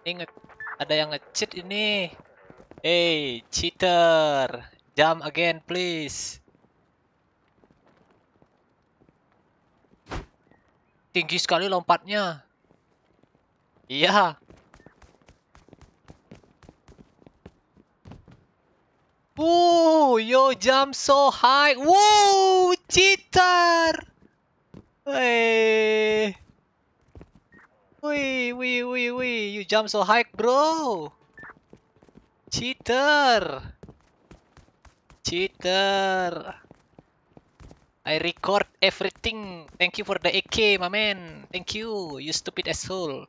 Ini ada yang ngecheat ini. Hey, cheater. Jump again, please. Tinggi sekali lompatnya. Iya. Wuh, yo jump so high. wow, cheater. Hey. Wee, wee, wee, wee. You jump so high, bro. Cheater. Cheater. I record everything. Thank you for the AK, my man. Thank you, you stupid asshole.